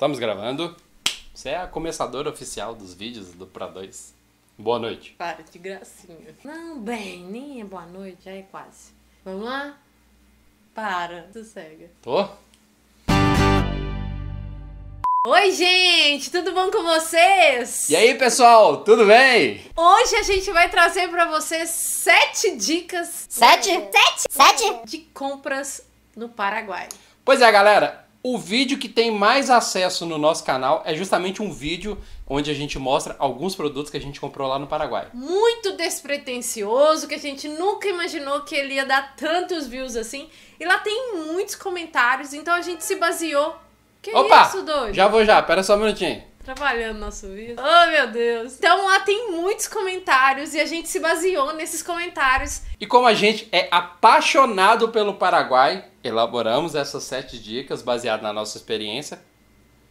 Estamos gravando. Você é a começadora oficial dos vídeos do Pra 2. Boa noite. Para de gracinha. Não, bem, nem é boa noite, já é quase. Vamos lá? Para, sossega. Tô? Oi, gente, tudo bom com vocês? E aí, pessoal, tudo bem? Hoje a gente vai trazer para vocês sete dicas. Sete? É. Sete? Sete? De compras no Paraguai. Pois é, galera, o vídeo que tem mais acesso no nosso canal é justamente um vídeo onde a gente mostra alguns produtos que a gente comprou lá no Paraguai. Muito despretensioso, que a gente nunca imaginou que ele ia dar tantos views assim. E lá tem muitos comentários, então a gente se baseou. Que Opa, isso, doido? Já vou já, pera só um minutinho. Trabalhando nosso vídeo. Oh, meu Deus. Então lá tem muitos comentários e a gente se baseou nesses comentários. E como a gente é apaixonado pelo Paraguai, elaboramos essas sete dicas baseadas na nossa experiência.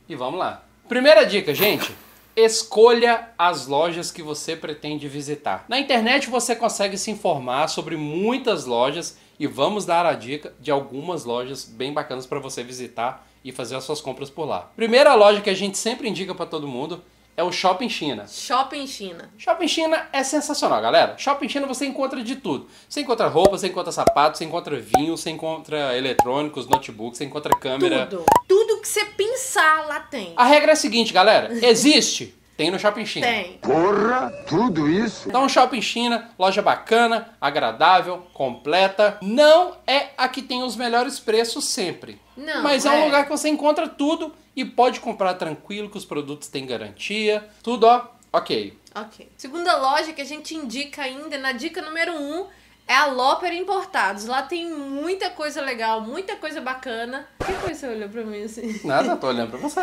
E vamos lá. Primeira dica, gente. Escolha as lojas que você pretende visitar. Na internet você consegue se informar sobre muitas lojas e vamos dar a dica de algumas lojas bem bacanas para você visitar e fazer as suas compras por lá. Primeira loja que a gente sempre indica para todo mundo é o Shopping China. Shopping China. Shopping China é sensacional, galera. Shopping China você encontra de tudo. Você encontra roupa, você encontra sapato, você encontra vinho, você encontra eletrônicos, notebooks, você encontra câmera. Tudo. Tudo que você pensar lá tem. A regra é a seguinte, galera. Existe tem no Shopping China. Tem. Porra, tudo isso? Então, Shopping China, loja bacana, agradável, completa. Não é a que tem os melhores preços sempre. Não. Mas é, é um lugar que você encontra tudo e pode comprar tranquilo, que os produtos têm garantia. Tudo, ó, ok. Ok. Segunda loja que a gente indica ainda, na dica número 1, um, é a Loper Importados. Lá tem muita coisa legal, muita coisa bacana. O Que coisa você olhou pra mim assim? Nada, tô olhando pra você.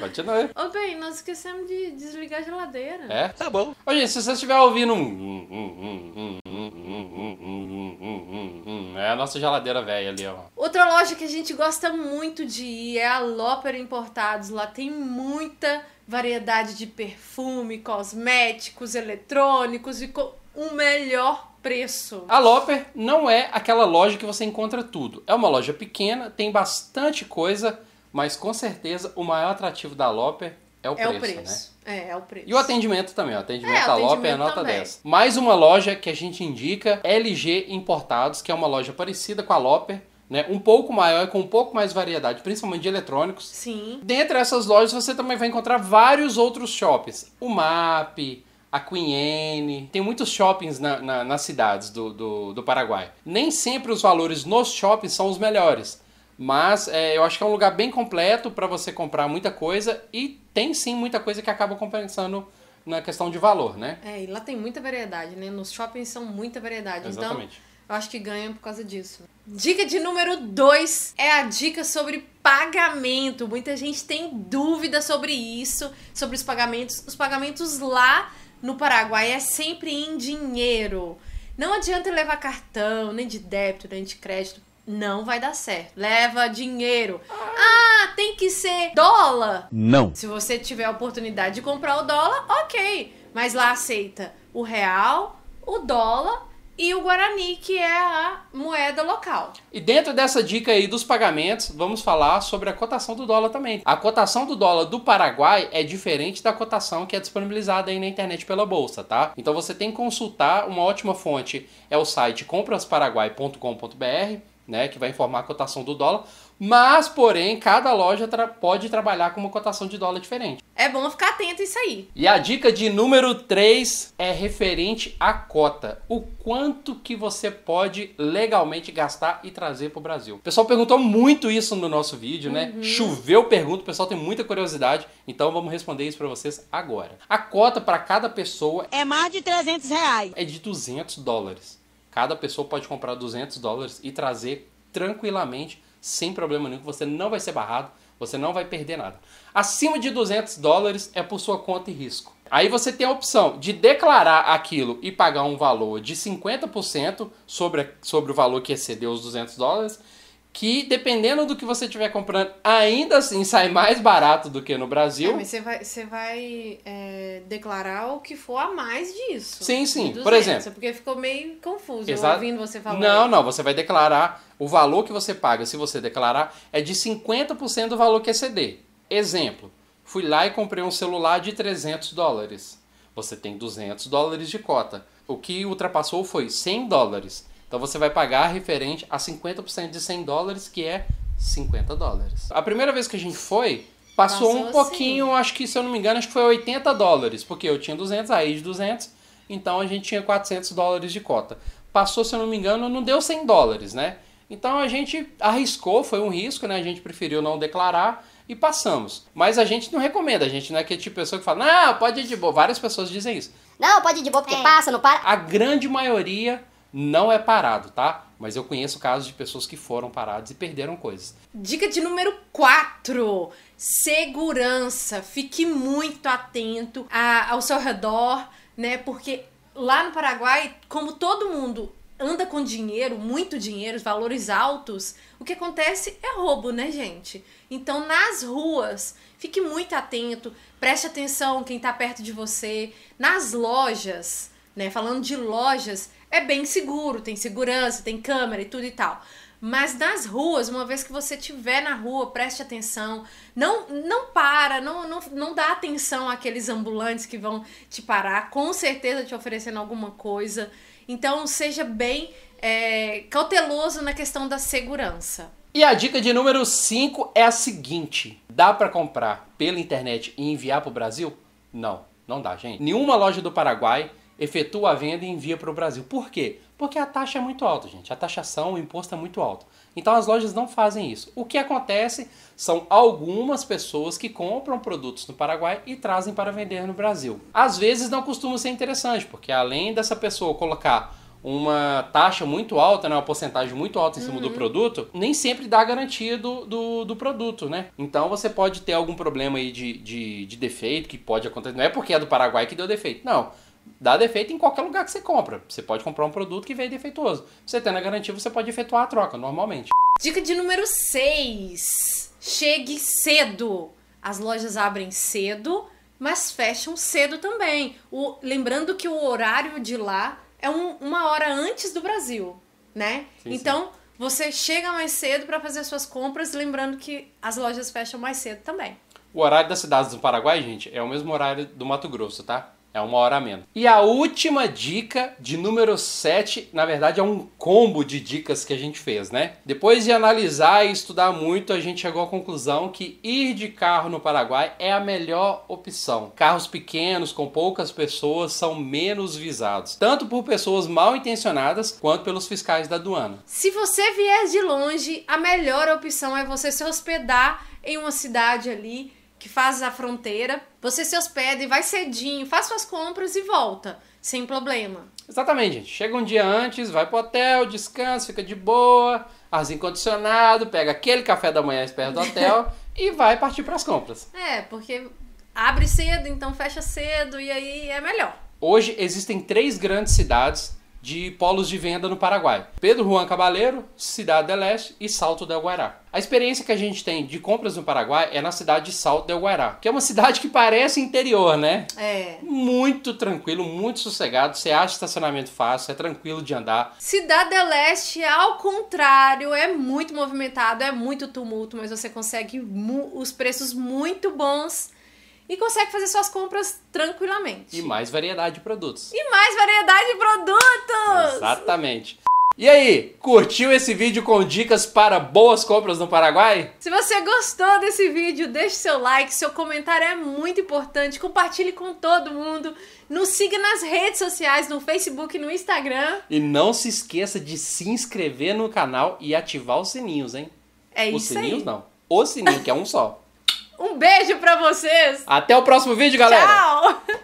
Continue. Ô, bem, nós esquecemos de desligar a geladeira. É? Tá bom. Ô, gente, se você estiver ouvindo um... É a nossa geladeira velha ali, ó. Outra loja que a gente gosta muito de ir é a Loper Importados. Lá tem muita variedade de perfume, cosméticos, eletrônicos e o melhor preço. A Loper não é aquela loja que você encontra tudo. É uma loja pequena, tem bastante coisa, mas com certeza o maior atrativo da Loper é o é preço, o preço. Né? É, é o preço. E o atendimento também, o atendimento é, da Loper é nota também. 10. Mais uma loja que a gente indica, LG Importados, que é uma loja parecida com a Loper, né? Um pouco maior, com um pouco mais variedade, principalmente de eletrônicos. Sim. Dentre essas lojas você também vai encontrar vários outros shops. O MAP, a Queen Tem muitos shoppings na, na, nas cidades do, do, do, Paraguai. Nem sempre os valores nos shoppings são os melhores. Mas é, eu acho que é um lugar bem completo para você comprar muita coisa e tem sim muita coisa que acaba compensando na questão de valor, né? É, e lá tem muita variedade, né? Nos shoppings são muita variedade. Então Exatamente. Então, eu acho que ganha por causa disso. Dica de número 2 é a dica sobre pagamento. Muita gente tem dúvida sobre isso, sobre os pagamentos. Os pagamentos lá no Paraguai é sempre em dinheiro. Não adianta levar cartão, nem de débito, nem de crédito. Não vai dar certo. Leva dinheiro. Ah, tem que ser dólar? Não. Se você tiver a oportunidade de comprar o dólar, ok. Mas lá aceita o real, o dólar e o Guarani, que é a moeda local. E dentro dessa dica aí dos pagamentos, vamos falar sobre a cotação do dólar também. A cotação do dólar do Paraguai é diferente da cotação que é disponibilizada aí na internet pela bolsa, tá? Então você tem que consultar uma ótima fonte é o site comprasparaguai.com.br, né, que vai informar a cotação do dólar. Mas, porém, cada loja tra pode trabalhar com uma cotação de dólar diferente. É bom ficar atento a isso aí. E a dica de número 3 é referente à cota. O quanto que você pode legalmente gastar e trazer para o Brasil. O pessoal perguntou muito isso no nosso vídeo, né? Uhum. Choveu pergunta, o pessoal tem muita curiosidade. Então vamos responder isso para vocês agora. A cota para cada pessoa... É mais de 300 reais. É de 200 dólares. Cada pessoa pode comprar 200 dólares e trazer tranquilamente sem problema nenhum, você não vai ser barrado, você não vai perder nada. Acima de 200 dólares é por sua conta e risco. Aí você tem a opção de declarar aquilo e pagar um valor de 50% sobre, sobre o valor que excedeu os 200 dólares que dependendo do que você estiver comprando, ainda assim sai mais barato do que no Brasil. É, mas você vai, você vai é, declarar o que for a mais disso. Sim, sim. 200, Por exemplo. Porque ficou meio confuso Exato. ouvindo você falar. Não, não. Você vai declarar o valor que você paga, se você declarar, é de 50% do valor que exceder. É exemplo. Fui lá e comprei um celular de 300 dólares. Você tem 200 dólares de cota. O que ultrapassou foi 100 dólares então você vai pagar referente a 50% de 100 dólares, que é 50 dólares. A primeira vez que a gente foi, passou, passou um assim. pouquinho, assim. acho que se eu não me engano, acho que foi 80 dólares, porque eu tinha 200, aí de 200, então a gente tinha 400 dólares de cota. Passou, se eu não me engano, não deu 100 dólares, né? Então a gente arriscou, foi um risco, né? A gente preferiu não declarar e passamos. Mas a gente não recomenda, a gente não é aquele tipo de pessoa que fala, não, pode ir de boa. Várias pessoas dizem isso. Não, pode ir de boa porque é. passa, não para. A grande maioria não é parado, tá? Mas eu conheço casos de pessoas que foram paradas e perderam coisas. Dica de número 4: segurança. Fique muito atento a, ao seu redor, né? Porque lá no Paraguai, como todo mundo anda com dinheiro, muito dinheiro, valores altos, o que acontece é roubo, né, gente? Então, nas ruas, fique muito atento, preste atenção quem está perto de você, nas lojas né? Falando de lojas, é bem seguro, tem segurança, tem câmera e tudo e tal. Mas nas ruas, uma vez que você estiver na rua, preste atenção. Não não para, não, não, não dá atenção àqueles ambulantes que vão te parar, com certeza te oferecendo alguma coisa. Então, seja bem é, cauteloso na questão da segurança. E a dica de número 5 é a seguinte: dá para comprar pela internet e enviar para o Brasil? Não, não dá, gente. Nenhuma loja do Paraguai efetua a venda e envia para o Brasil. Por quê? Porque a taxa é muito alta, gente. A taxação, o imposto é muito alto. Então as lojas não fazem isso. O que acontece são algumas pessoas que compram produtos no Paraguai e trazem para vender no Brasil. Às vezes não costuma ser interessante, porque além dessa pessoa colocar uma taxa muito alta, né, uma porcentagem muito alta em cima uhum. do produto, nem sempre dá a garantia do, do, do, produto, né? Então você pode ter algum problema aí de, de, de defeito que pode acontecer. Não é porque é do Paraguai que deu defeito, não dá defeito em qualquer lugar que você compra. Você pode comprar um produto que veio defeituoso. Você tendo a garantia, você pode efetuar a troca, normalmente. Dica de número 6. Chegue cedo. As lojas abrem cedo, mas fecham cedo também. O, lembrando que o horário de lá é um, uma hora antes do Brasil, né? Sim, então, sim. você chega mais cedo para fazer suas compras, lembrando que as lojas fecham mais cedo também. O horário das cidades do Paraguai, gente, é o mesmo horário do Mato Grosso, tá? É uma hora a menos. E a última dica de número 7, na verdade é um combo de dicas que a gente fez, né? Depois de analisar e estudar muito, a gente chegou à conclusão que ir de carro no Paraguai é a melhor opção. Carros pequenos, com poucas pessoas, são menos visados, tanto por pessoas mal intencionadas quanto pelos fiscais da aduana. Se você vier de longe, a melhor opção é você se hospedar em uma cidade ali que faz a fronteira. Você se hospede, vai cedinho, faz suas compras e volta, sem problema. Exatamente, gente. Chega um dia antes, vai pro hotel, descansa, fica de boa, arzinho condicionado, pega aquele café da manhã perto do hotel e vai partir para as compras. É, porque abre cedo, então fecha cedo e aí é melhor. Hoje existem três grandes cidades de polos de venda no Paraguai: Pedro Juan Cabaleiro, Cidade del Leste e Salto del Guará. A experiência que a gente tem de compras no Paraguai é na cidade de Salto del Guará, que é uma cidade que parece interior, né? É. Muito tranquilo, muito sossegado, você acha estacionamento fácil, é tranquilo de andar. Cidade del Leste, ao contrário, é muito movimentado, é muito tumulto, mas você consegue os preços muito bons e consegue fazer suas compras tranquilamente. E mais variedade de produtos. E mais variedade de produtos! Exatamente. E aí, curtiu esse vídeo com dicas para boas compras no Paraguai? Se você gostou desse vídeo, deixe seu like, seu comentário é muito importante, compartilhe com todo mundo, nos siga nas redes sociais, no Facebook e no Instagram. E não se esqueça de se inscrever no canal e ativar os sininhos, hein? É Os sininhos aí. não, o sininho que é um só. Um beijo para vocês. Até o próximo vídeo, galera. Tchau.